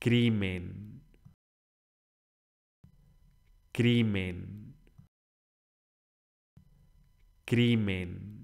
crimen crimen crimen